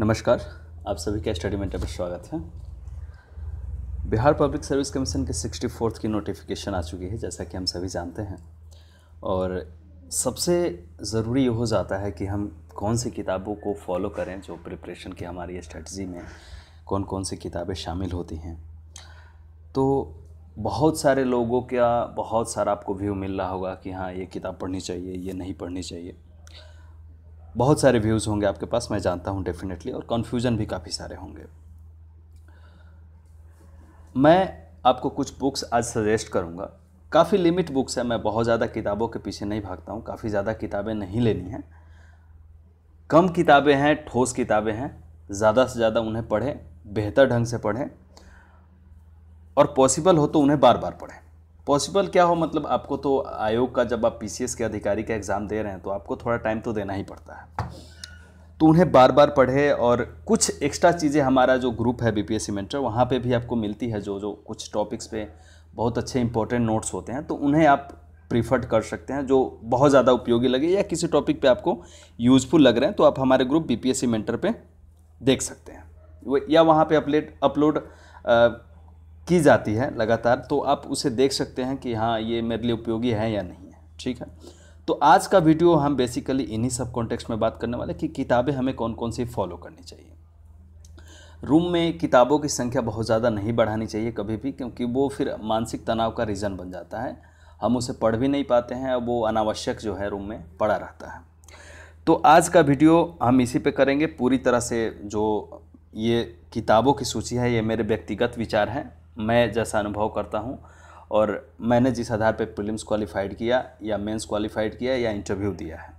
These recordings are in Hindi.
नमस्कार आप सभी का स्टडी मेंटर पर स्वागत है बिहार पब्लिक सर्विस कमीशन के सिक्सटी फोर्थ की नोटिफिकेशन आ चुकी है जैसा कि हम सभी जानते हैं और सबसे ज़रूरी ये हो जाता है कि हम कौन सी किताबों को फॉलो करें जो प्रिपरेशन की हमारी स्ट्रेटजी में कौन कौन सी किताबें शामिल होती हैं तो बहुत सारे लोगों का बहुत सारा आपको व्यू मिल रहा होगा कि हाँ ये किताब पढ़नी चाहिए ये नहीं पढ़नी चाहिए बहुत सारे व्यूज़ होंगे आपके पास मैं जानता हूँ डेफिनेटली और कन्फ्यूज़न भी काफ़ी सारे होंगे मैं आपको कुछ बुक्स आज सजेस्ट करूँगा काफ़ी लिमिट बुक्स है मैं बहुत ज़्यादा किताबों के पीछे नहीं भागता हूँ काफ़ी ज़्यादा किताबें नहीं लेनी हैं कम किताबें हैं ठोस किताबें हैं ज़्यादा से ज़्यादा उन्हें पढ़ें बेहतर ढंग से पढ़ें और पॉसिबल हो तो उन्हें बार बार पढ़ें पॉसिबल क्या हो मतलब आपको तो आयोग का जब आप पीसीएस के अधिकारी का एग्ज़ाम दे रहे हैं तो आपको थोड़ा टाइम तो देना ही पड़ता है तो उन्हें बार बार पढ़े और कुछ एक्स्ट्रा चीज़ें हमारा जो ग्रुप है बी पी मेंटर वहाँ पर भी आपको मिलती है जो जो कुछ टॉपिक्स पे बहुत अच्छे इंपॉर्टेंट नोट्स होते हैं तो उन्हें आप प्रीफर्ड कर सकते हैं जो बहुत ज़्यादा उपयोगी लगे या किसी टॉपिक पे आपको यूज़फुल लग रहे हैं तो आप हमारे ग्रुप बी पी मेंटर पे देख सकते हैं या वहाँ पे अपलेट अपलोड की जाती है लगातार तो आप उसे देख सकते हैं कि हाँ ये मेरे लिए उपयोगी है या नहीं है ठीक है तो आज का वीडियो हम बेसिकली इन्हीं सब कॉन्टेक्स्ट में बात करने वाले कि किताबें हमें कौन कौन सी फॉलो करनी चाहिए रूम में किताबों की संख्या बहुत ज़्यादा नहीं बढ़ानी चाहिए कभी भी क्योंकि वो फिर मानसिक तनाव का रीज़न बन जाता है हम उसे पढ़ भी नहीं पाते हैं और वो अनावश्यक जो है रूम में पड़ा रहता है तो आज का वीडियो हम इसी पे करेंगे पूरी तरह से जो ये किताबों की सूची है ये मेरे व्यक्तिगत विचार हैं मैं जैसा अनुभव करता हूँ और मैंने जिस आधार पर प्रीलिम्स क्वालिफाइड किया या मेंस क्वालिफाइड किया या इंटरव्यू दिया है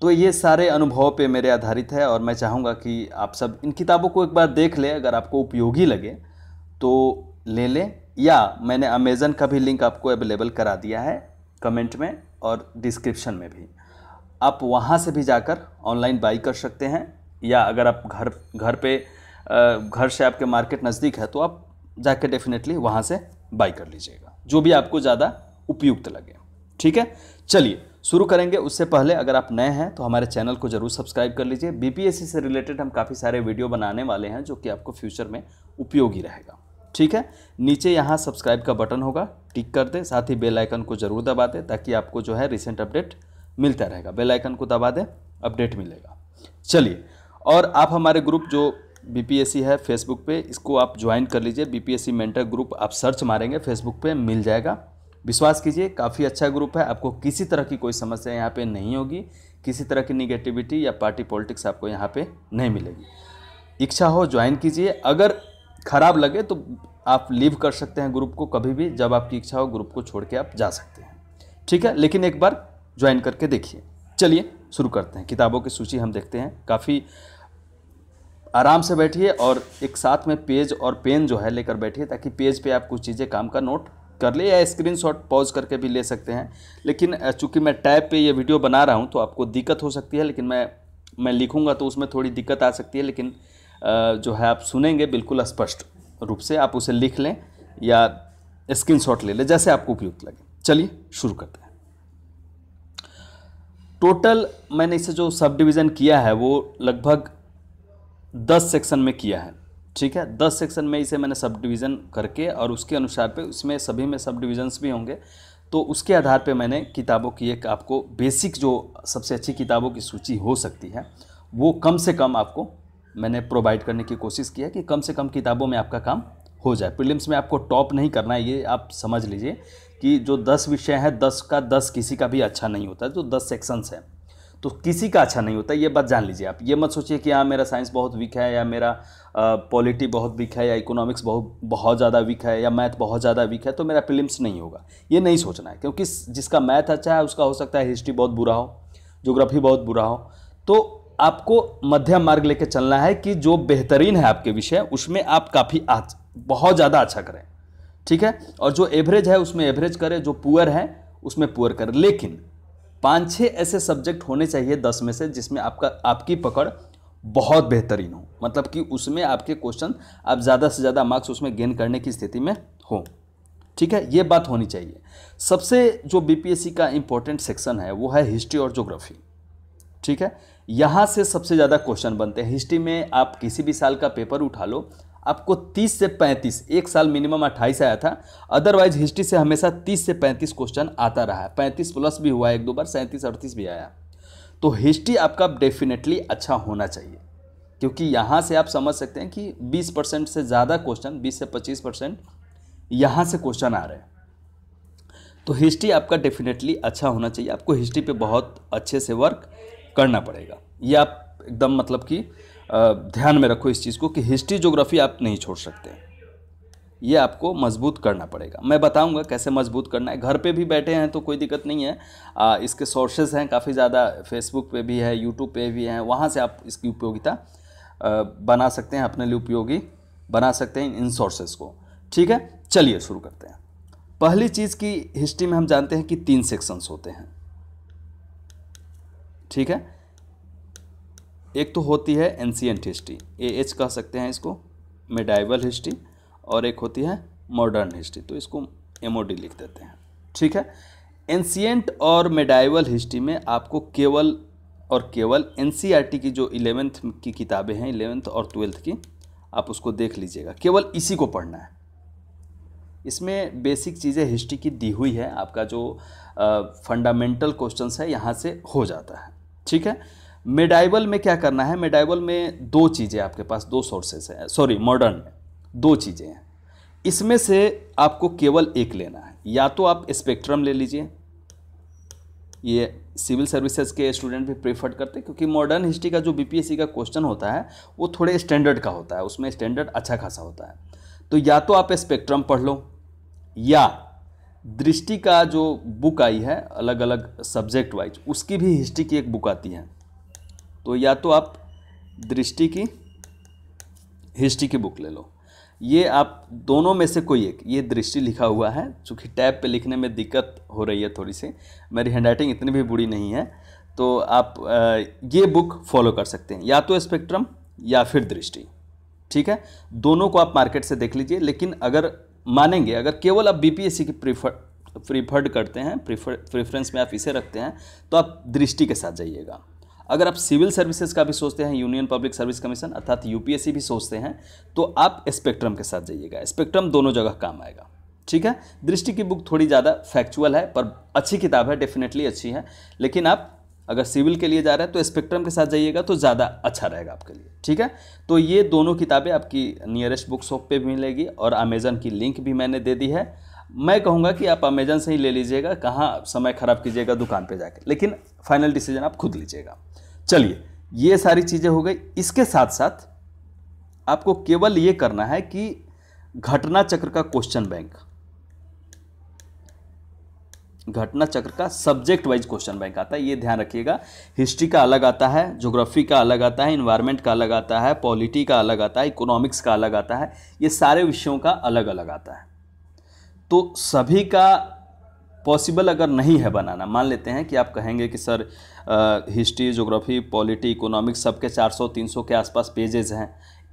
तो ये सारे अनुभव पे मेरे आधारित है और मैं चाहूँगा कि आप सब इन किताबों को एक बार देख लें अगर आपको उपयोगी लगे तो ले लें या मैंने अमेज़न का भी लिंक आपको अवेलेबल करा दिया है कमेंट में और डिस्क्रिप्शन में भी आप वहाँ से भी जाकर ऑनलाइन बाई कर सकते हैं या अगर आप घर घर पे घर से आपके मार्केट नज़दीक है तो आप जाके डेफिनेटली वहाँ से बाई कर लीजिएगा जो भी आपको ज़्यादा उपयुक्त लगे ठीक है चलिए शुरू करेंगे उससे पहले अगर आप नए हैं तो हमारे चैनल को जरूर सब्सक्राइब कर लीजिए बीपीएससी से रिलेटेड हम काफ़ी सारे वीडियो बनाने वाले हैं जो कि आपको फ्यूचर में उपयोगी रहेगा ठीक है नीचे यहाँ सब्सक्राइब का बटन होगा टिक कर दें साथ ही बेल आइकन को जरूर दबा दें ताकि आपको जो है रिसेंट अपडेट मिलता रहेगा बेलाइकन को दबा दें अपडेट मिलेगा चलिए और आप हमारे ग्रुप जो बीपीएससी है फेसबुक पे इसको आप ज्वाइन कर लीजिए बीपीएससी मेंटर ग्रुप आप सर्च मारेंगे फेसबुक पे मिल जाएगा विश्वास कीजिए काफ़ी अच्छा ग्रुप है आपको किसी तरह की कोई समस्या यहाँ पे नहीं होगी किसी तरह की निगेटिविटी या पार्टी पॉलिटिक्स आपको यहाँ पे नहीं मिलेगी इच्छा हो ज्वाइन कीजिए अगर ख़राब लगे तो आप लीव कर सकते हैं ग्रुप को कभी भी जब आपकी इच्छा हो ग्रुप को छोड़ के आप जा सकते हैं ठीक है लेकिन एक बार ज्वाइन करके देखिए चलिए शुरू करते हैं किताबों की सूची हम देखते हैं काफ़ी आराम से बैठिए और एक साथ में पेज और पेन जो है लेकर बैठिए ताकि पेज पे आप कुछ चीज़ें काम का नोट कर ले या स्क्रीन शॉट पॉज करके भी ले सकते हैं लेकिन चूंकि मैं टैब पे ये वीडियो बना रहा हूँ तो आपको दिक्कत हो सकती है लेकिन मैं मैं लिखूँगा तो उसमें थोड़ी दिक्कत आ सकती है लेकिन जो है आप सुनेंगे बिल्कुल स्पष्ट रूप से आप उसे लिख लें या स्क्रीन शॉट ले लें जैसे आपको उपयुक्त लगे चलिए शुरू करते हैं टोटल मैंने इसे जो सब डिवीज़न किया है वो लगभग दस सेक्शन में किया है ठीक है दस सेक्शन में इसे मैंने सब डिवीज़न करके और उसके अनुसार पे उसमें सभी में सब डिवीज़न्स भी होंगे तो उसके आधार पे मैंने किताबों की एक आपको बेसिक जो सबसे अच्छी किताबों की सूची हो सकती है वो कम से कम आपको मैंने प्रोवाइड करने की कोशिश की है कि कम से कम किताबों में आपका काम हो जाए प्रीलिम्स में आपको टॉप नहीं करना है ये आप समझ लीजिए कि जो दस विषय हैं दस का दस किसी का भी अच्छा नहीं होता है जो दस सेक्शंस हैं तो किसी का अच्छा नहीं होता ये बात जान लीजिए आप ये मत सोचिए कि हाँ मेरा साइंस बहुत वीक है या मेरा पॉलिटी बहुत वीक है या इकोनॉमिक्स बहुत बहुत ज़्यादा वीक है या मैथ बहुत ज़्यादा वीक है तो मेरा प्रिलिम्स नहीं होगा ये नहीं सोचना है क्योंकि जिसका मैथ अच्छा है उसका हो सकता है हिस्ट्री बहुत बुरा हो जोग्राफी बहुत बुरा हो तो आपको मध्यम मार्ग लेकर चलना है कि जो बेहतरीन है आपके विषय उसमें आप काफ़ी बहुत ज़्यादा अच्छा करें ठीक है और जो एवरेज है उसमें एवरेज करें जो पुअर है उसमें पुअर करें लेकिन पाँच छः ऐसे सब्जेक्ट होने चाहिए दस में से जिसमें आपका आपकी पकड़ बहुत बेहतरीन हो मतलब कि उसमें आपके क्वेश्चन आप ज़्यादा से ज़्यादा मार्क्स उसमें गेन करने की स्थिति में हो ठीक है ये बात होनी चाहिए सबसे जो बी का इम्पोर्टेंट सेक्शन है वो है हिस्ट्री और जोग्राफी ठीक है यहाँ से सबसे ज़्यादा क्वेश्चन बनते हैं हिस्ट्री में आप किसी भी साल का पेपर उठा लो आपको 30 से 35 एक साल मिनिमम 28 आया था अदरवाइज हिस्ट्री से हमेशा 30 से 35 क्वेश्चन आता रहा है 35 प्लस भी हुआ एक दो बार सैंतीस अड़तीस भी आया तो हिस्ट्री आपका डेफिनेटली अच्छा होना चाहिए क्योंकि यहाँ से आप समझ सकते हैं कि 20 परसेंट से ज़्यादा क्वेश्चन 20 से 25 परसेंट यहाँ से क्वेश्चन आ रहे हैं तो हिस्ट्री आपका डेफिनेटली अच्छा होना चाहिए आपको हिस्ट्री पे बहुत अच्छे से वर्क करना पड़ेगा ये आप एकदम मतलब कि ध्यान में रखो इस चीज़ को कि हिस्ट्री जोग्राफी आप नहीं छोड़ सकते ये आपको मजबूत करना पड़ेगा मैं बताऊंगा कैसे मजबूत करना है घर पे भी बैठे हैं तो कोई दिक्कत नहीं है आ, इसके सोर्सेज हैं काफ़ी ज़्यादा फेसबुक पे भी है यूट्यूब पे भी हैं वहाँ से आप इसकी उपयोगिता बना सकते हैं अपने लिए उपयोगी बना सकते हैं इन सोर्सेज को ठीक है चलिए शुरू करते हैं पहली चीज़ की हिस्ट्री में हम जानते हैं कि तीन सेक्शंस होते हैं ठीक है एक तो होती है एंशियंट हिस्ट्री ए एच कह सकते हैं इसको मेडाइवल हिस्ट्री और एक होती है मॉडर्न हिस्ट्री तो इसको एम लिख देते हैं ठीक है एंशियंट और मेडाइवल हिस्ट्री में आपको केवल और केवल एन e की जो इलेवेंथ की किताबें हैं इलेवेंथ और ट्वेल्थ की आप उसको देख लीजिएगा केवल इसी को पढ़ना है इसमें बेसिक चीज़ें हिस्ट्री की दी हुई है आपका जो फंडामेंटल क्वेश्चंस है यहाँ से हो जाता है ठीक है मेडाइबल में क्या करना है मेडाइबल में दो चीज़ें आपके पास दो सोर्सेस हैं सॉरी मॉडर्न में दो चीज़ें हैं इसमें से आपको केवल एक लेना है या तो आप स्पेक्ट्रम ले लीजिए ये सिविल सर्विसेज के स्टूडेंट भी प्रेफर करते हैं क्योंकि मॉडर्न हिस्ट्री का जो बीपीएससी का क्वेश्चन होता है वो थोड़े स्टैंडर्ड का होता है उसमें स्टैंडर्ड अच्छा खासा होता है तो या तो आप स्पेक्ट्रम पढ़ लो या दृष्टि का जो बुक आई है अलग अलग सब्जेक्ट वाइज उसकी भी हिस्ट्री की एक बुक आती है तो या तो आप दृष्टि की हिस्ट्री की बुक ले लो ये आप दोनों में से कोई एक ये दृष्टि लिखा हुआ है चूँकि टैब पे लिखने में दिक्कत हो रही है थोड़ी सी मेरी हैंडराइटिंग इतनी भी बुरी नहीं है तो आप ये बुक फॉलो कर सकते हैं या तो स्पेक्ट्रम या फिर दृष्टि ठीक है दोनों को आप मार्केट से देख लीजिए लेकिन अगर मानेंगे अगर केवल आप बीपीएससी की प्रीफर प्रीफर्ड करते हैं प्रीफर प्रेफरेंस में आप इसे रखते हैं तो आप दृष्टि के साथ जाइएगा अगर आप सिविल सर्विसेज का भी सोचते हैं यूनियन पब्लिक सर्विस कमीशन अर्थात यूपीएससी भी सोचते हैं तो आप स्पेक्ट्रम के साथ जाइएगा स्पेक्ट्रम दोनों जगह काम आएगा ठीक है दृष्टि की बुक थोड़ी ज़्यादा फैक्चुअल है पर अच्छी किताब है डेफिनेटली अच्छी है लेकिन आप अगर सिविल के लिए जा रहे हैं तो स्पेक्ट्रम के साथ जाइएगा तो ज़्यादा अच्छा रहेगा आपके लिए ठीक है तो ये दोनों किताबें आपकी नियरेस्ट बुक शॉप पर मिलेगी और अमेज़न की लिंक भी मैंने दे दी है मैं कहूँगा कि आप अमेजन से ही ले लीजिएगा कहाँ समय ख़राब कीजिएगा दुकान पे जाकर लेकिन फाइनल डिसीजन आप खुद लीजिएगा चलिए ये सारी चीज़ें हो गई इसके साथ साथ आपको केवल ये करना है कि घटना चक्र का क्वेश्चन बैंक घटना चक्र का सब्जेक्ट वाइज क्वेश्चन बैंक आता है ये ध्यान रखिएगा हिस्ट्री का अलग आता है ज्योग्राफी का अलग आता है इन्वायरमेंट का अलग आता है पॉलिटी का अलग आता है इकोनॉमिक्स का अलग आता है ये सारे विषयों का अलग अलग आता है तो सभी का पॉसिबल अगर नहीं है बनाना मान लेते हैं कि आप कहेंगे कि sir history geography polity economics सबके 400 300 के आसपास पेजेज हैं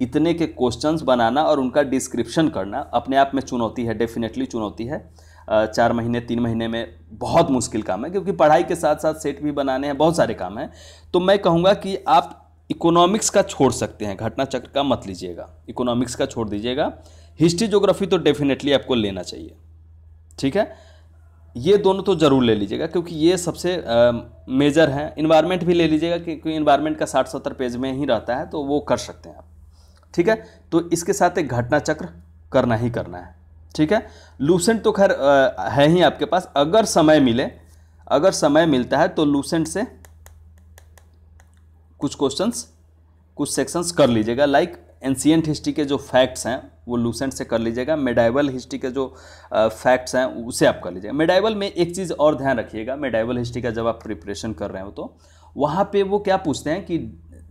इतने के क्वेश्चंस बनाना और उनका डिस्क्रिप्शन करना अपने आप में चुनौती है डेफिनेटली चुनौती है चार महीने तीन महीने में बहुत मुश्किल काम है क्योंकि पढ़ाई के साथ साथ सेट भी बनाने हैं बहुत सारे काम हैं तो मैं कहूँगा कि आप इकोनॉमिक्स का छोड़ सकते हैं घटना चक्र का मत लीजिएगा इकोनॉमिक्स का छोड़ दीजिएगा हिस्ट्री जोग्राफी तो डेफिनेटली आपको लेना चाहिए ठीक है ये दोनों तो ज़रूर ले लीजिएगा क्योंकि ये सबसे मेजर हैं इन्वायरमेंट भी ले लीजिएगा क्योंकि इन्वायरमेंट का साठ सत्तर पेज में ही रहता है तो वो कर सकते हैं आप ठीक है तो इसके साथ एक घटना चक्र करना ही करना है ठीक है लूसेंट तो खैर है ही आपके पास अगर समय मिले अगर समय मिलता है तो लूसेंट से कुछ क्वेश्चंस कुछ सेक्शंस कर लीजिएगा लाइक एंशियंट हिस्ट्री के जो फैक्ट्स हैं वो लूसेंट से कर लीजिएगा मेडाइवल हिस्ट्री के जो फैक्ट्स हैं उसे आप कर लीजिएगा मेडाइवल में एक चीज़ और ध्यान रखिएगा मेडाइवल हिस्ट्री का जब आप प्रिपरेशन कर रहे हो तो वहाँ पे वो क्या पूछते हैं कि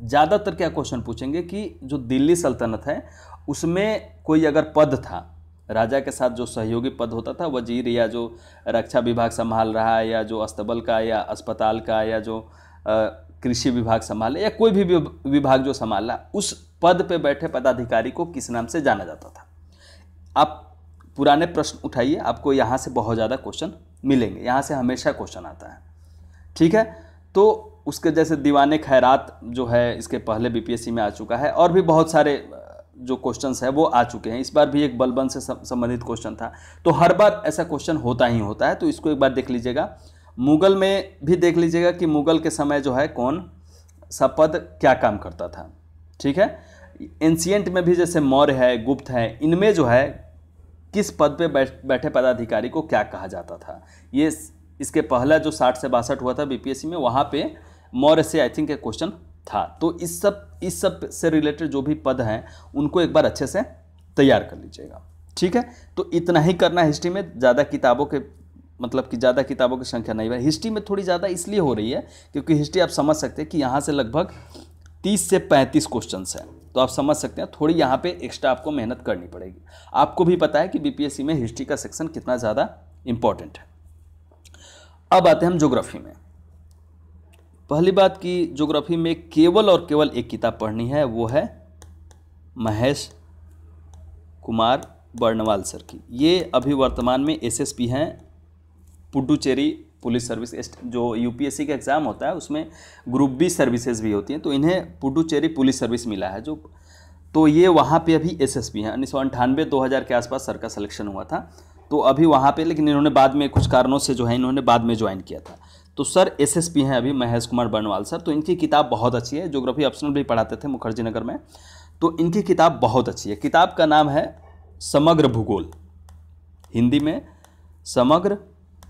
ज़्यादातर क्या क्वेश्चन पूछेंगे कि जो दिल्ली सल्तनत है उसमें कोई अगर पद था राजा के साथ जो सहयोगी पद होता था वजीर या जो रक्षा विभाग संभाल रहा है या जो अस्तबल का या अस्पताल का या जो कृषि विभाग संभाले या कोई भी विभाग जो संभाला उस पद पे बैठे पदाधिकारी को किस नाम से जाना जाता था आप पुराने प्रश्न उठाइए आपको यहाँ से बहुत ज़्यादा क्वेश्चन मिलेंगे यहाँ से हमेशा क्वेश्चन आता है ठीक है तो उसके जैसे दीवाने खैरात जो है इसके पहले बीपीएससी में आ चुका है और भी बहुत सारे जो क्वेश्चन है वो आ चुके हैं इस बार भी एक बलबन से संबंधित क्वेश्चन था तो हर बार ऐसा क्वेश्चन होता ही होता है तो इसको एक बार देख लीजिएगा मुगल में भी देख लीजिएगा कि मुगल के समय जो है कौन सा पद क्या काम करता था ठीक है एंशियंट में भी जैसे मौर्य है गुप्त है इनमें जो है किस पद पे बैठ बैठे पदाधिकारी को क्या कहा जाता था ये इसके पहला जो साठ से बासठ हुआ था बीपीएससी में वहाँ पे मौर्य से आई थिंक एक क्वेश्चन था तो इस सब इस सब से रिलेटेड जो भी पद हैं उनको एक बार अच्छे से तैयार कर लीजिएगा ठीक है तो इतना ही करना हिस्ट्री में ज़्यादा किताबों के मतलब कि ज़्यादा किताबों की संख्या नहीं बढ़ी हिस्ट्री में थोड़ी ज़्यादा इसलिए हो रही है क्योंकि हिस्ट्री आप समझ सकते हैं कि यहाँ से लगभग तीस से पैंतीस क्वेश्चन हैं तो आप समझ सकते हैं थोड़ी यहाँ पे एक्स्ट्रा आपको मेहनत करनी पड़ेगी आपको भी पता है कि बीपीएससी में हिस्ट्री का सेक्शन कितना ज़्यादा इम्पॉर्टेंट है अब आते हैं हम जोग्राफी में पहली बात कि जोग्राफी में केवल और केवल एक किताब पढ़नी है वो है महेश कुमार बर्णवाल सर की ये अभी वर्तमान में एसएसपी हैं पुडुचेरी पुलिस सर्विस जो यूपीएससी का एग्ज़ाम होता है उसमें ग्रुप बी सर्विसेज भी होती हैं तो इन्हें पुडुचेरी पुलिस सर्विस मिला है जो तो ये वहाँ पे अभी एसएसपी हैं उन्नीस सौ अंठानवे दो हज़ार के आसपास सर का सलेक्शन हुआ था तो अभी वहाँ पे लेकिन इन्होंने बाद में कुछ कारणों से जो है इन्होंने बाद में ज्वाइन किया था तो सर एसएसपी हैं अभी महेश कुमार बनवाल सर तो इनकी किताब बहुत अच्छी है जोग्राफी ऑप्शनल भी पढ़ाते थे मुखर्जी नगर में तो इनकी किताब बहुत अच्छी है किताब का नाम है समग्र भूगोल हिंदी में समग्र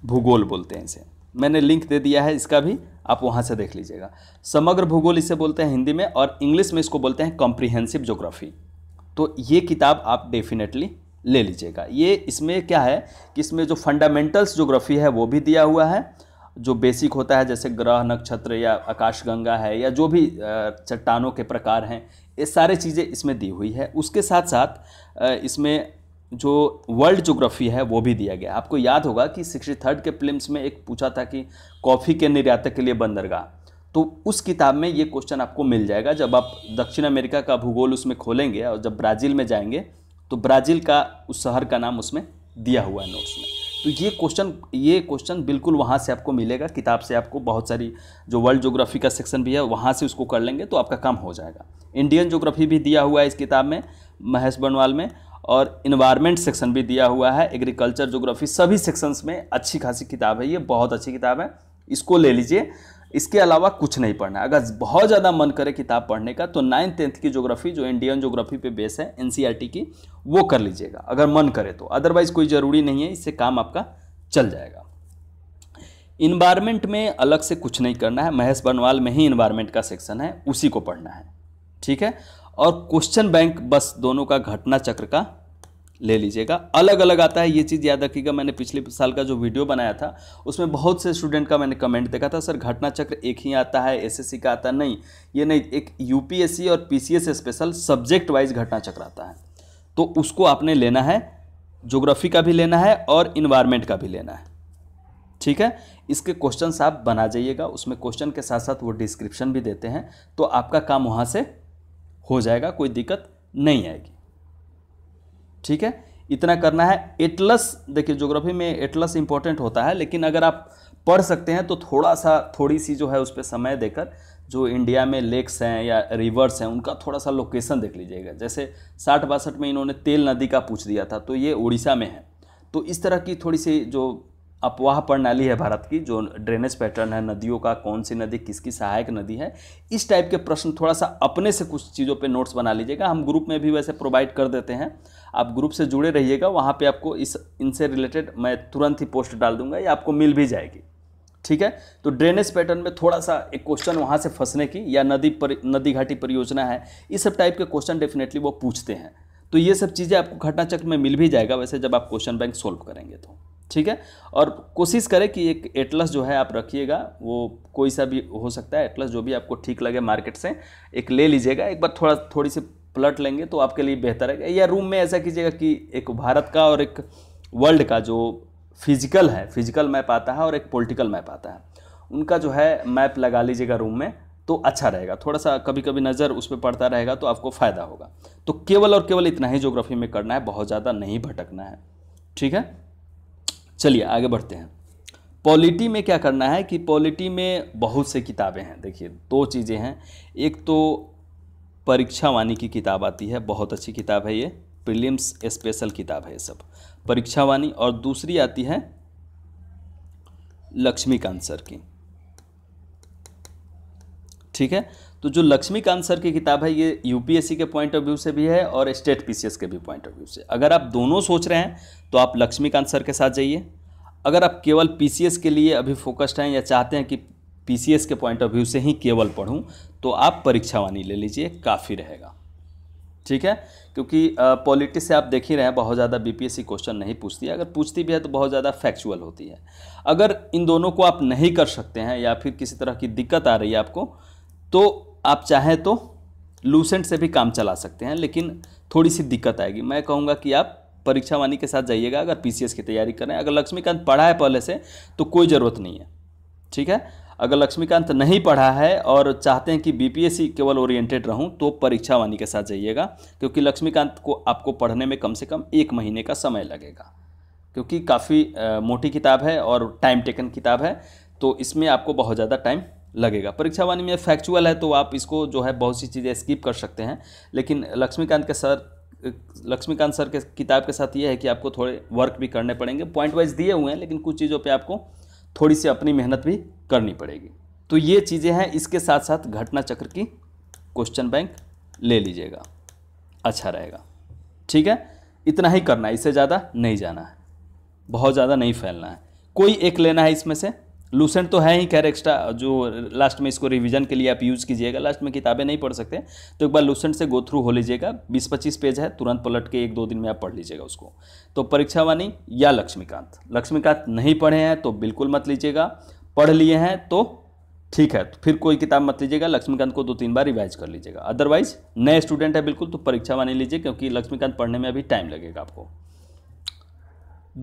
भूगोल बोलते हैं इसे मैंने लिंक दे दिया है इसका भी आप वहाँ से देख लीजिएगा समग्र भूगोल इसे बोलते हैं हिंदी में और इंग्लिश में इसको बोलते हैं कॉम्प्रिहेंसिव जोग्राफी तो ये किताब आप डेफिनेटली ले लीजिएगा ये इसमें क्या है कि इसमें जो फंडामेंटल्स जोग्राफी है वो भी दिया हुआ है जो बेसिक होता है जैसे ग्रह नक्षत्र या आकाशगंगा है या जो भी चट्टानों के प्रकार हैं ये सारे चीज़ें इसमें दी हुई है उसके साथ साथ इसमें जो वर्ल्ड जोग्राफी है वो भी दिया गया आपको याद होगा कि सिक्सटी थर्ड के फिल्म में एक पूछा था कि कॉफ़ी के निर्यातक के लिए बंदरगाह तो उस किताब में ये क्वेश्चन आपको मिल जाएगा जब आप दक्षिण अमेरिका का भूगोल उसमें खोलेंगे और जब ब्राज़ील में जाएंगे तो ब्राज़ील का उस शहर का नाम उसमें दिया हुआ है नोट्स में तो ये क्वेश्चन ये क्वेश्चन बिल्कुल वहाँ से आपको मिलेगा किताब से आपको बहुत सारी जो वर्ल्ड जोग्राफी का सेक्शन भी है वहाँ से उसको कर लेंगे तो आपका काम हो जाएगा इंडियन जोग्राफी भी दिया हुआ है इस किताब में महेश बनवाल में और इन्वायरमेंट सेक्शन भी दिया हुआ है एग्रीकल्चर जोग्राफी सभी सेक्शंस में अच्छी खासी किताब है ये बहुत अच्छी किताब है इसको ले लीजिए इसके अलावा कुछ नहीं पढ़ना है अगर बहुत ज़्यादा मन करे किताब पढ़ने का तो नाइन्थ टेंथ की जोग्राफी जो इंडियन जोग्राफी पे बेस है एन e की वो कर लीजिएगा अगर मन करे तो अदरवाइज़ कोई ज़रूरी नहीं है इससे काम आपका चल जाएगा इन्वायरमेंट में अलग से कुछ नहीं करना है महेश बनवाल में ही इन्वायरमेंट का सेक्शन है उसी को पढ़ना है ठीक है और क्वेश्चन बैंक बस दोनों का घटना चक्र का ले लीजिएगा अलग अलग आता है ये चीज़ याद रखिएगा मैंने पिछले साल का जो वीडियो बनाया था उसमें बहुत से स्टूडेंट का मैंने कमेंट देखा था सर घटना चक्र एक ही आता है एसएससी का आता नहीं ये नहीं एक यूपीएससी और पीसीएस स्पेशल सब्जेक्ट वाइज घटना चक्र आता है तो उसको आपने लेना है जोग्राफी का भी लेना है और इन्वायरमेंट का भी लेना है ठीक है इसके क्वेश्चन आप बना जाइएगा उसमें क्वेश्चन के साथ साथ वो डिस्क्रिप्शन भी देते हैं तो आपका काम वहाँ से हो जाएगा कोई दिक्कत नहीं आएगी ठीक है इतना करना है एटलस देखिए ज्योग्राफी में एटलस इंपॉर्टेंट होता है लेकिन अगर आप पढ़ सकते हैं तो थोड़ा सा थोड़ी सी जो है उस पर समय देकर जो इंडिया में लेक्स हैं या रिवर्स हैं उनका थोड़ा सा लोकेशन देख लीजिएगा जैसे साठ बासठ में इन्होंने तेल नदी का पूछ दिया था तो ये उड़ीसा में है तो इस तरह की थोड़ी सी जो अपवाह प्रणाली है भारत की जो ड्रेनेज पैटर्न है नदियों का कौन सी नदी किसकी सहायक नदी है इस टाइप के प्रश्न थोड़ा सा अपने से कुछ चीज़ों पे नोट्स बना लीजिएगा हम ग्रुप में भी वैसे प्रोवाइड कर देते हैं आप ग्रुप से जुड़े रहिएगा वहाँ पे आपको इस इनसे रिलेटेड मैं तुरंत ही पोस्ट डाल दूंगा या आपको मिल भी जाएगी ठीक है तो ड्रेनेज पैटर्न में थोड़ा सा एक क्वेश्चन वहाँ से फंसने की या नदी पर नदी घाटी परियोजना है इस सब टाइप के क्वेश्चन डेफिनेटली वो पूछते हैं तो ये सब चीज़ें आपको घटनाचक्र में मिल भी जाएगा वैसे जब आप क्वेश्चन बैंक सोल्व करेंगे तो ठीक है और कोशिश करें कि एक एटलस जो है आप रखिएगा वो कोई सा भी हो सकता है एटलस जो भी आपको ठीक लगे मार्केट से एक ले लीजिएगा एक बार थोड़ा थोड़ी सी प्लट लेंगे तो आपके लिए बेहतर है या रूम में ऐसा कीजिएगा कि एक भारत का और एक वर्ल्ड का जो फिजिकल है फिजिकल मैप आता है और एक पॉलिटिकल मैप आता है उनका जो है मैप लगा लीजिएगा रूम में तो अच्छा रहेगा थोड़ा सा कभी कभी नज़र उस पर पड़ता रहेगा तो आपको फ़ायदा होगा तो केवल और केवल इतना ही ज्योग्राफी में करना है बहुत ज़्यादा नहीं भटकना है ठीक है चलिए आगे बढ़ते हैं पॉलिटी में क्या करना है कि पॉलिटी में बहुत से किताबें हैं देखिए दो चीज़ें हैं एक तो परीक्षा वाणी की किताब आती है बहुत अच्छी किताब है ये प्रीलिम्स स्पेशल किताब है ये सब परीक्षा वाणी और दूसरी आती है लक्ष्मीकांत सर की ठीक है तो जो लक्ष्मीकांत सर की किताब है ये यूपीएससी के पॉइंट ऑफ व्यू से भी है और स्टेट पीसीएस के भी पॉइंट ऑफ व्यू से अगर आप दोनों सोच रहे हैं तो आप लक्ष्मीकांत सर के साथ जाइए अगर आप केवल पीसीएस के लिए अभी फोकस्ड हैं या चाहते हैं कि पीसीएस के पॉइंट ऑफ व्यू से ही केवल पढ़ूँ तो आप वाणी ले लीजिए काफ़ी रहेगा ठीक है क्योंकि पॉलिटिक्स से आप देख ही रहे हैं बहुत ज़्यादा बीपीएससी क्वेश्चन नहीं पूछती है अगर पूछती भी है तो बहुत ज़्यादा फैक्चुअल होती है अगर इन दोनों को आप नहीं कर सकते हैं या फिर किसी तरह की दिक्कत आ रही है आपको तो आप चाहें तो लूसेंट से भी काम चला सकते हैं लेकिन थोड़ी सी दिक्कत आएगी मैं कहूँगा कि आप परीक्षा वाणी के साथ जाइएगा अगर पी की तैयारी करें अगर लक्ष्मीकांत पढ़ा है पहले से तो कोई ज़रूरत नहीं है ठीक है अगर लक्ष्मीकांत नहीं पढ़ा है और चाहते हैं कि बीपीएससी केवल ओरिएंटेड रहूं तो परीक्षा वाणी के साथ जाइएगा क्योंकि लक्ष्मीकांत को आपको पढ़ने में कम से कम एक महीने का समय लगेगा क्योंकि काफ़ी मोटी किताब है और टाइम टेकन किताब है तो इसमें आपको बहुत ज़्यादा टाइम लगेगा परीक्षा वाणी में फैक्चुअल है तो आप इसको जो है बहुत सी चीज़ें स्किप कर सकते हैं लेकिन लक्ष्मीकांत के सर लक्ष्मीकांत सर के किताब के साथ ये है कि आपको थोड़े वर्क भी करने पड़ेंगे पॉइंट वाइज दिए हुए हैं लेकिन कुछ चीज़ों पे आपको थोड़ी सी अपनी मेहनत भी करनी पड़ेगी तो ये चीज़ें हैं इसके साथ साथ घटना चक्र की क्वेश्चन बैंक ले लीजिएगा अच्छा रहेगा ठीक है इतना ही करना है इससे ज़्यादा नहीं जाना है बहुत ज़्यादा नहीं फैलना है कोई एक लेना है इसमें से लूसेंट तो है ही खैर एक्स्ट्रा जो लास्ट में इसको रिवीजन के लिए आप यूज़ कीजिएगा लास्ट में किताबें नहीं पढ़ सकते तो एक बार लूसेंट से गो थ्रू हो लीजिएगा बीस पच्चीस पेज है तुरंत पलट के एक दो दिन में आप पढ़ लीजिएगा उसको तो परीक्षा वाणी या लक्ष्मीकांत लक्ष्मीकांत नहीं पढ़े हैं तो बिल्कुल मत लीजिएगा पढ़ लिए हैं तो ठीक है तो फिर कोई किताब मत लीजिएगा लक्ष्मीकांत को दो तीन बार रिवाइज कर लीजिएगा अदरवाइज नए स्टूडेंट है बिल्कुल तो परीक्षा वाणी लीजिए क्योंकि लक्ष्मीकांत पढ़ने में अभी टाइम लगेगा आपको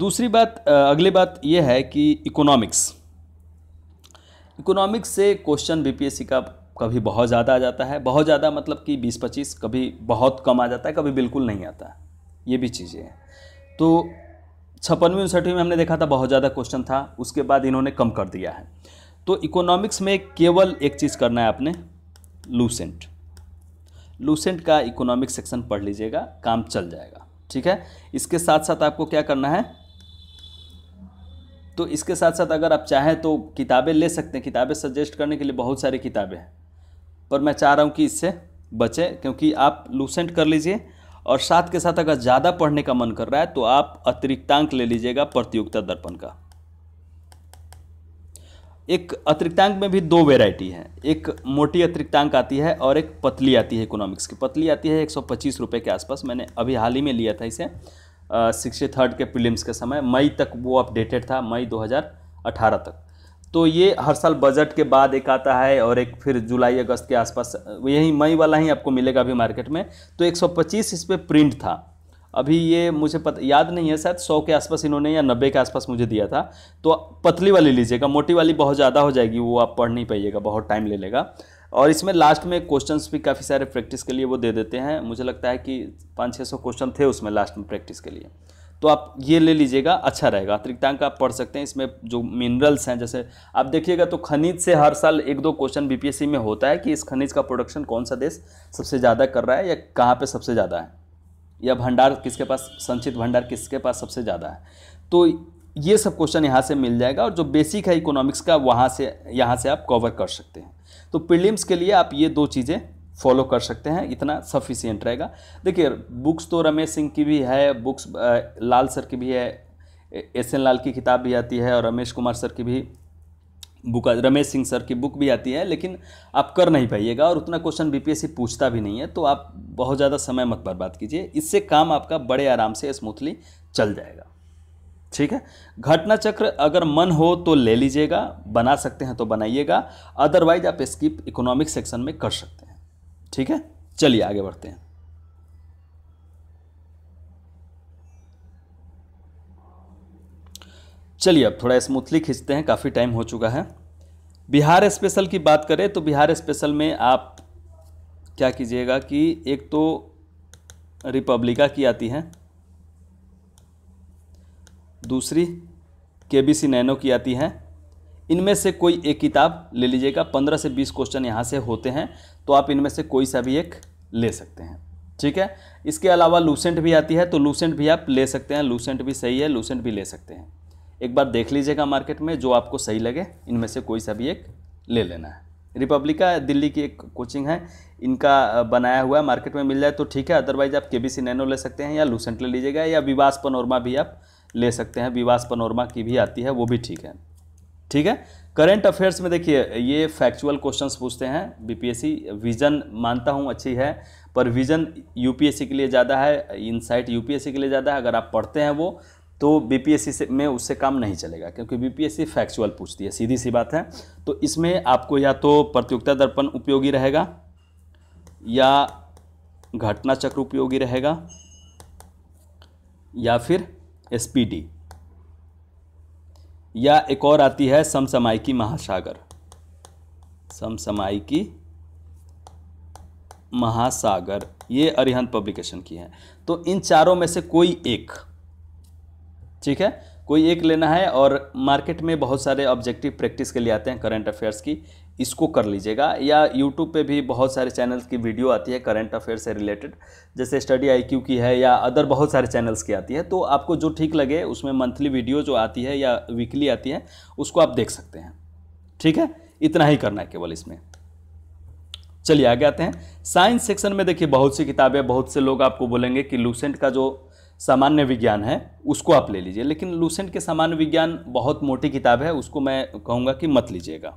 दूसरी बात अगली बात यह है कि इकोनॉमिक्स इकोनॉमिक्स से क्वेश्चन बीपीएससी का कभी बहुत ज़्यादा आ जाता है बहुत ज़्यादा मतलब कि बीस पच्चीस कभी बहुत कम आ जाता है कभी बिल्कुल नहीं आता ये भी चीज़ें हैं तो छप्पनवीं उनसठवीं में हमने देखा था बहुत ज़्यादा क्वेश्चन था उसके बाद इन्होंने कम कर दिया है तो इकोनॉमिक्स में केवल एक चीज़ करना है आपने लूसेंट लूसेंट का इकोनॉमिक सेक्शन पढ़ लीजिएगा काम चल जाएगा ठीक है इसके साथ साथ आपको क्या करना है तो इसके साथ साथ अगर आप चाहें तो किताबें ले सकते हैं किताबें सजेस्ट करने के लिए बहुत सारी किताबें हैं पर मैं चाह रहा हूँ कि इससे बचें क्योंकि आप लूसेंट कर लीजिए और साथ के साथ अगर ज़्यादा पढ़ने का मन कर रहा है तो आप अतिरिक्तांक ले लीजिएगा प्रतियोगिता दर्पण का एक अतिरिक्तांक में भी दो वेराइटी है एक मोटी अतिरिक्तांक आती है और एक पतली आती है इकोनॉमिक्स की पतली आती है एक सौ के आसपास मैंने अभी हाल ही में लिया था इसे सिक्सटी थर्ड के प्रीलिम्स के समय मई तक वो अपडेटेड था मई 2018 तक तो ये हर साल बजट के बाद एक आता है और एक फिर जुलाई अगस्त के आसपास यही मई वाला ही आपको मिलेगा अभी मार्केट में तो 125 इस पर प्रिंट था अभी ये मुझे पत याद नहीं है शायद सौ के आसपास इन्होंने या नब्बे के आसपास मुझे दिया था तो पतली वाली लीजिएगा मोटी वाली बहुत ज़्यादा हो जाएगी वो आप पढ़ नहीं पाइएगा बहुत टाइम ले लेगा और इसमें लास्ट में क्वेश्चंस भी काफ़ी सारे प्रैक्टिस के लिए वो दे देते हैं मुझे लगता है कि पाँच छः सौ क्वेश्चन थे उसमें लास्ट में प्रैक्टिस के लिए तो आप ये ले लीजिएगा अच्छा रहेगा अतिरिक्तांक आप पढ़ सकते हैं इसमें जो मिनरल्स हैं जैसे आप देखिएगा तो खनिज से हर साल एक दो क्वेश्चन बी में होता है कि इस खनिज का प्रोडक्शन कौन सा देश सबसे ज़्यादा कर रहा है या कहाँ पर सबसे ज़्यादा है या भंडार किसके पास संचित भंडार किसके पास सबसे ज़्यादा है तो ये सब क्वेश्चन यहाँ से मिल जाएगा और जो बेसिक है इकोनॉमिक्स का वहाँ से यहाँ से आप कवर कर सकते हैं तो प्रीलिम्स के लिए आप ये दो चीज़ें फॉलो कर सकते हैं इतना सफिशियंट रहेगा देखिए बुक्स तो रमेश सिंह की भी है बुक्स लाल सर की भी है एस एन लाल की किताब भी आती है और रमेश कुमार सर की भी बुक रमेश सिंह सर की बुक भी आती है लेकिन आप कर नहीं पाइएगा और उतना क्वेश्चन बीपीएससी पूछता भी नहीं है तो आप बहुत ज़्यादा समय मत बर्बाद कीजिए इससे काम आपका बड़े आराम से स्मूथली चल जाएगा ठीक है घटना चक्र अगर मन हो तो ले लीजिएगा बना सकते हैं तो बनाइएगा अदरवाइज आप स्किप इकोनॉमिक सेक्शन में कर सकते हैं ठीक है चलिए आगे बढ़ते हैं चलिए अब थोड़ा स्मूथली खींचते हैं काफ़ी टाइम हो चुका है बिहार स्पेशल की बात करें तो बिहार स्पेशल में आप क्या कीजिएगा कि एक तो रिपब्लिका की आती है दूसरी के बी सी नैनो की आती है इनमें से कोई एक किताब ले लीजिएगा पंद्रह से बीस क्वेश्चन यहाँ से होते हैं तो आप इनमें से कोई सा भी एक ले सकते हैं ठीक है इसके अलावा लूसेंट भी आती है तो लूसेंट भी आप ले सकते हैं लूसेंट भी सही है लूसेंट भी ले सकते हैं एक बार देख लीजिएगा मार्केट में जो आपको सही लगे इनमें से कोई सा भी एक ले लेना है रिपब्लिका दिल्ली की एक कोचिंग है इनका बनाया हुआ है मार्केट में मिल जाए तो ठीक है अदरवाइज आप के बी सी नैनो ले सकते हैं या लूसेंट ले लीजिएगा या विवास पनोरमा भी आप ले सकते हैं विवास पनोरमा की भी आती है वो भी ठीक है ठीक है करंट अफेयर्स में देखिए ये फैक्चुअल क्वेश्चंस पूछते हैं बीपीएससी विजन मानता हूँ अच्छी है पर विजन यूपीएससी के लिए ज़्यादा है इनसाइट यूपीएससी के लिए ज़्यादा है अगर आप पढ़ते हैं वो तो बीपीएससी से में उससे काम नहीं चलेगा क्योंकि बीपीएससी फैक्चुअल पूछती है सीधी सी बात है तो इसमें आपको या तो प्रतियोगिता दर्पण उपयोगी रहेगा या घटना चक्र उपयोगी रहेगा या फिर एस या एक और आती है समसमायिकी महासागर समसमायिकी महासागर ये अरिहंत पब्लिकेशन की है तो इन चारों में से कोई एक ठीक है कोई एक लेना है और मार्केट में बहुत सारे ऑब्जेक्टिव प्रैक्टिस के लिए आते हैं करंट अफेयर्स की इसको कर लीजिएगा या यूट्यूब पे भी बहुत सारे चैनल्स की वीडियो आती है करंट अफेयर से रिलेटेड जैसे स्टडी आई की है या अदर बहुत सारे चैनल्स की आती है तो आपको जो ठीक लगे उसमें मंथली वीडियो जो आती है या वीकली आती है उसको आप देख सकते हैं ठीक है इतना ही करना है केवल इसमें चलिए आगे आते हैं साइंस सेक्शन में देखिए बहुत सी किताबें बहुत से लोग आपको बोलेंगे कि लूसेंट का जो सामान्य विज्ञान है उसको आप ले लीजिए लेकिन लूसेंट के सामान्य विज्ञान बहुत मोटी किताब है उसको मैं कहूँगा कि मत लीजिएगा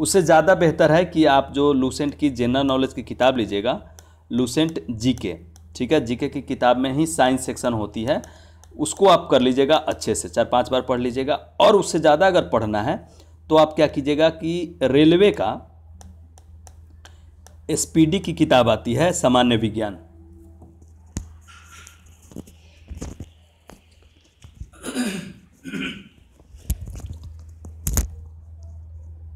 उससे ज़्यादा बेहतर है कि आप जो लूसेंट की जनरल नॉलेज की किताब लीजिएगा लूसेंट जीके ठीक है जीके की किताब में ही साइंस सेक्शन होती है उसको आप कर लीजिएगा अच्छे से चार पांच बार पढ़ लीजिएगा और उससे ज़्यादा अगर पढ़ना है तो आप क्या कीजिएगा कि रेलवे का एस की किताब आती है सामान्य विज्ञान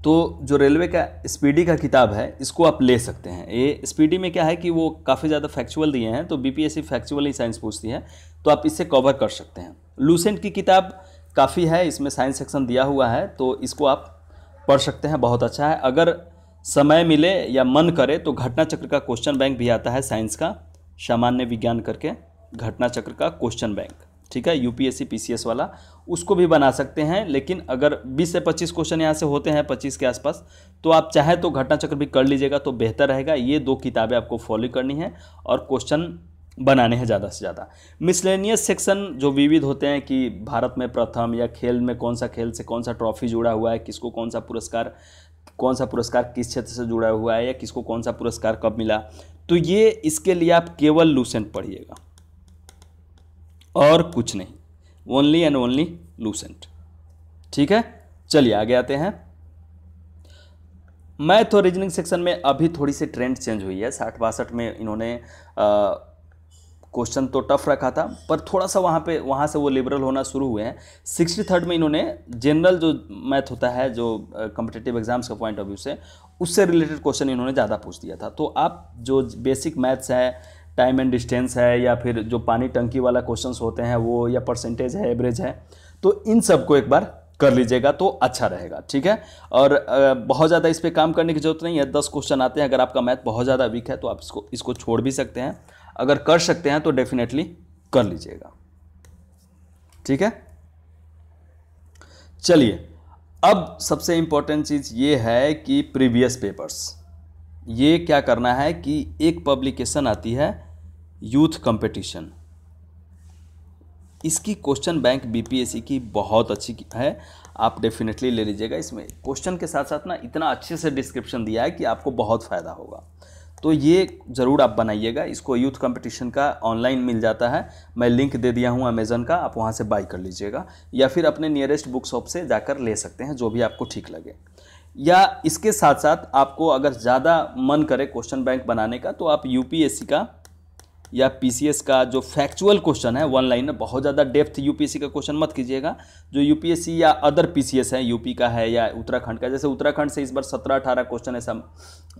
तो जो रेलवे का स्पीडी का किताब है इसको आप ले सकते हैं ये स्पीडी में क्या है कि वो काफ़ी ज़्यादा फैक्चुअल दिए हैं तो बीपीएससी फैक्चुअल ही साइंस पूछती है तो आप इससे कवर कर सकते हैं लूसेंट की किताब काफ़ी है इसमें साइंस सेक्शन दिया हुआ है तो इसको आप पढ़ सकते हैं बहुत अच्छा है अगर समय मिले या मन करे तो घटना चक्र का क्वेश्चन बैंक भी आता है साइंस का सामान्य विज्ञान करके घटना चक्र का क्वेश्चन बैंक ठीक है यूपीएससी पीसीएस वाला उसको भी बना सकते हैं लेकिन अगर 20 से 25 क्वेश्चन यहाँ से होते हैं 25 के आसपास तो आप चाहे तो घटना चक्र भी कर लीजिएगा तो बेहतर रहेगा ये दो किताबें आपको फॉलो करनी है और क्वेश्चन बनाने हैं ज़्यादा से ज़्यादा मिसलेनियस सेक्शन जो विविध होते हैं कि भारत में प्रथम या खेल में कौन सा खेल से कौन सा ट्रॉफी जुड़ा हुआ है किसको कौन सा पुरस्कार कौन सा पुरस्कार किस क्षेत्र से जुड़ा हुआ है या किसको कौन सा पुरस्कार कब मिला तो ये इसके लिए आप केवल लूसेंट पढ़िएगा और कुछ नहीं ओनली एंड ओनली लूसेंट ठीक है चलिए आगे आते हैं मैथ और रीजनिंग सेक्शन में अभी थोड़ी सी ट्रेंड चेंज हुई है साठ बासठ में इन्होंने क्वेश्चन तो टफ रखा था पर थोड़ा सा वहाँ पे वहाँ से वो लिबरल होना शुरू हुए हैं सिक्सटी थर्ड में इन्होंने जनरल जो मैथ होता है जो कम्पिटेटिव एग्जाम्स का पॉइंट ऑफ व्यू से उससे रिलेटेड क्वेश्चन इन्होंने ज़्यादा पूछ दिया था तो आप जो बेसिक मैथ्स है टाइम एंड डिस्टेंस है या फिर जो पानी टंकी वाला क्वेश्चंस होते हैं वो या परसेंटेज है एवरेज है तो इन सब को एक बार कर लीजिएगा तो अच्छा रहेगा ठीक है और बहुत ज़्यादा इस पर काम करने की जरूरत नहीं है दस क्वेश्चन आते हैं अगर आपका मैथ बहुत ज़्यादा वीक है तो आप इसको इसको छोड़ भी सकते हैं अगर कर सकते हैं तो डेफिनेटली कर लीजिएगा ठीक है चलिए अब सबसे इम्पोर्टेंट चीज़ ये है कि प्रीवियस पेपर्स ये क्या करना है कि एक पब्लिकेशन आती है यूथ कंपटीशन इसकी क्वेश्चन बैंक बीपीएससी की बहुत अच्छी है आप डेफिनेटली ले लीजिएगा इसमें क्वेश्चन के साथ साथ ना इतना अच्छे से डिस्क्रिप्शन दिया है कि आपको बहुत फ़ायदा होगा तो ये ज़रूर आप बनाइएगा इसको यूथ कंपटीशन का ऑनलाइन मिल जाता है मैं लिंक दे दिया हूँ अमेज़न का आप वहाँ से बाई कर लीजिएगा या फिर अपने नियरेस्ट बुक शॉप से जाकर ले सकते हैं जो भी आपको ठीक लगे या इसके साथ साथ आपको अगर ज़्यादा मन करे क्वेश्चन बैंक बनाने का तो आप यूपीएससी का या पीसीएस का जो फैक्चुअल क्वेश्चन है वन में बहुत ज़्यादा डेप्थ यूपीएससी का क्वेश्चन मत कीजिएगा जो यूपीएससी या अदर पीसीएस है यूपी का है या उत्तराखंड का जैसे उत्तराखंड से इस बार सत्रह अठारह क्वेश्चन ऐसा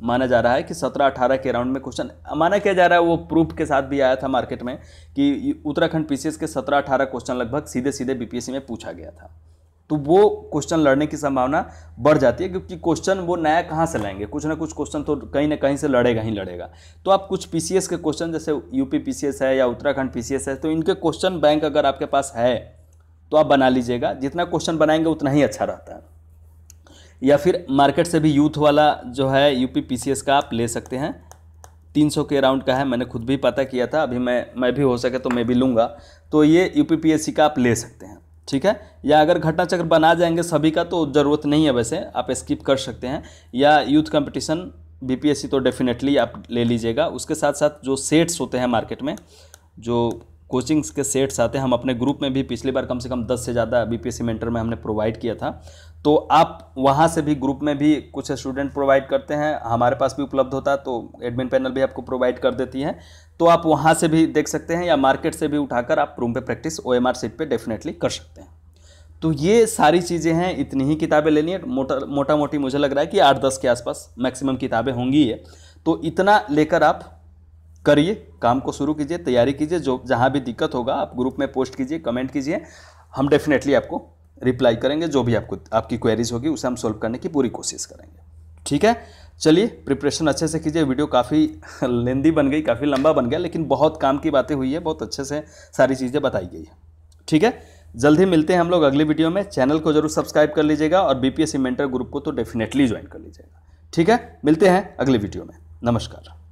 माना जा रहा है कि सत्रह अठारह के राउंड में क्वेश्चन माना किया जा रहा है वो प्रूफ के साथ भी आया था मार्केट में कि उत्तराखंड पी के सत्रह अठारह क्वेश्चन लगभग सीधे सीधे बी में पूछा गया था तो वो क्वेश्चन लड़ने की संभावना बढ़ जाती है क्योंकि क्वेश्चन वो नया कहाँ से लाएंगे कुछ ना कुछ क्वेश्चन तो कहीं ना कहीं से लड़ेगा ही लड़ेगा तो आप कुछ पी के क्वेश्चन जैसे यूपी पी है या उत्तराखंड पी है तो इनके क्वेश्चन बैंक अगर आपके पास है तो आप बना लीजिएगा जितना क्वेश्चन बनाएंगे उतना ही अच्छा रहता है या फिर मार्केट से भी यूथ वाला जो है यूपी पीसीएस का आप ले सकते हैं 300 के राउंड का है मैंने खुद भी पता किया था अभी मैं मैं भी हो सके तो मैं भी लूँगा तो ये यूपी पीएससी का आप ले सकते हैं ठीक है या अगर घटना चक्र बना जाएंगे सभी का तो ज़रूरत नहीं है वैसे आप स्किप कर सकते हैं या यूथ कंपटीशन बीपीएससी तो डेफिनेटली आप ले लीजिएगा उसके साथ साथ जो सेट्स होते हैं मार्केट में जो कोचिंग्स के सेट्स आते हैं हम अपने ग्रुप में भी पिछली बार कम से कम दस से ज़्यादा बी सी मेंटर में हमने प्रोवाइड किया था तो आप वहाँ से भी ग्रुप में भी कुछ स्टूडेंट प्रोवाइड करते हैं हमारे पास भी उपलब्ध होता तो एडमिन पैनल भी आपको प्रोवाइड कर देती है तो आप वहाँ से भी देख सकते हैं या मार्केट से भी उठाकर आप रूम पे practice O M R sheet पर डेफिनेटली कर सकते हैं तो ये सारी चीज़ें हैं इतनी ही किताबें लेनी है मोटा मोटा मोटी मुझे लग रहा है कि आठ दस के आसपास मैक्सिमम किताबें होंगी ये तो इतना लेकर आप करिए काम को शुरू कीजिए तैयारी कीजिए जो जहाँ भी दिक्कत होगा आप ग्रुप में पोस्ट कीजिए कमेंट कीजिए हम डेफिनेटली आपको रिप्लाई करेंगे जो भी आपको आपकी क्वेरीज होगी उसे हम सॉल्व करने की पूरी कोशिश करेंगे ठीक है चलिए प्रिपरेशन अच्छे से कीजिए वीडियो काफ़ी लेंदी बन गई काफ़ी लंबा बन गया लेकिन बहुत काम की बातें हुई है बहुत अच्छे से सारी चीज़ें बताई गई है ठीक है जल्द ही मिलते हैं हम लोग अगली वीडियो में चैनल को जरूर सब्सक्राइब कर लीजिएगा और बीपीएससी मेंटर ग्रुप को तो डेफिनेटली ज्वाइन कर लीजिएगा ठीक है मिलते हैं अगले वीडियो में नमस्कार